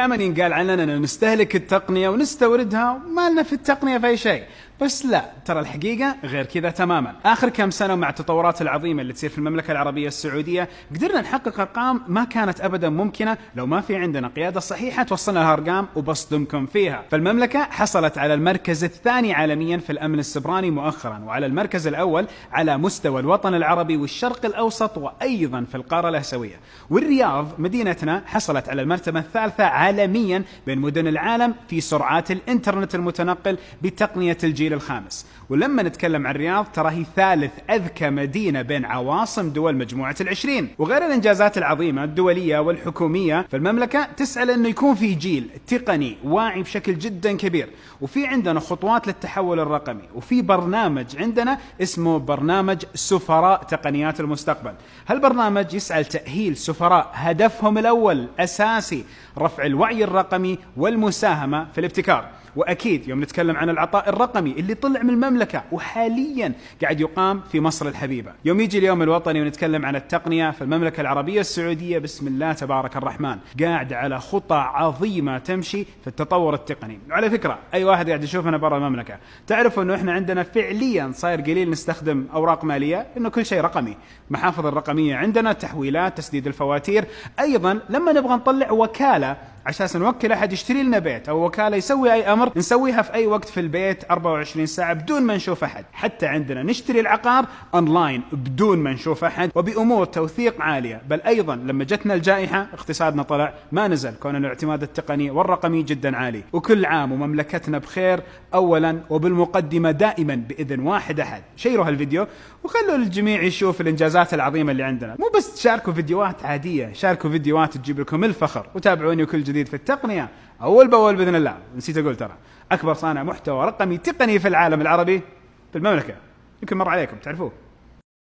دائما ينقال عننا ان نستهلك التقنيه ونستوردها وما لنا في التقنيه في اي شيء، بس لا ترى الحقيقه غير كذا تماما، اخر كم سنه مع التطورات العظيمه اللي تصير في المملكه العربيه السعوديه قدرنا نحقق ارقام ما كانت ابدا ممكنه لو ما في عندنا قياده صحيحه توصلنا ارقام وبصدمكم فيها، فالمملكه حصلت على المركز الثاني عالميا في الامن السبراني مؤخرا وعلى المركز الاول على مستوى الوطن العربي والشرق الاوسط وايضا في القاره الاسيويه، والرياض مدينتنا حصلت على المرتبه الثالثه عالميا بين مدن العالم في سرعات الانترنت المتنقل بتقنية الجيل الخامس ولما نتكلم عن الرياض ترى هي ثالث أذكى مدينة بين عواصم دول مجموعة العشرين وغير الإنجازات العظيمة الدولية والحكومية فالمملكة تسأل أنه يكون في جيل تقني واعي بشكل جدا كبير وفي عندنا خطوات للتحول الرقمي وفي برنامج عندنا اسمه برنامج سفراء تقنيات المستقبل هالبرنامج يسعى لتأهيل سفراء هدفهم الأول أساسي رفع الوعي الرقمي والمساهمة في الابتكار واكيد يوم نتكلم عن العطاء الرقمي اللي طلع من المملكه وحاليا قاعد يقام في مصر الحبيبه، يوم يجي اليوم الوطني ونتكلم عن التقنيه في المملكه العربيه السعوديه بسم الله تبارك الرحمن، قاعد على خطى عظيمه تمشي في التطور التقني، وعلى فكره اي واحد قاعد يشوفنا برا المملكه، تعرفوا انه احنا عندنا فعليا صاير قليل نستخدم اوراق ماليه، انه كل شيء رقمي، المحافظ الرقميه عندنا تحويلات، تسديد الفواتير، ايضا لما نبغى نطلع وكاله اساس نوكل احد يشتري لنا بيت او وكاله يسوي اي امر نسويها في اي وقت في البيت 24 ساعه بدون ما نشوف احد حتى عندنا نشتري العقار اونلاين بدون ما نشوف احد وبامور توثيق عاليه بل ايضا لما جتنا الجائحه اقتصادنا طلع ما نزل كون الاعتماد التقني والرقمي جدا عالي وكل عام ومملكتنا بخير اولا وبالمقدمه دائما باذن واحد احد شيروا هالفيديو وخلوا الجميع يشوف الانجازات العظيمه اللي عندنا مو بس تشاركوا فيديوهات عاديه شاركوا فيديوهات تجيب لكم الفخر وتابعوني وكل جديد جديد في التقنيه اول باول باذن الله نسيت اقول ترى اكبر صانع محتوى رقمي تقني في العالم العربي في المملكه يمكن مر عليكم تعرفوه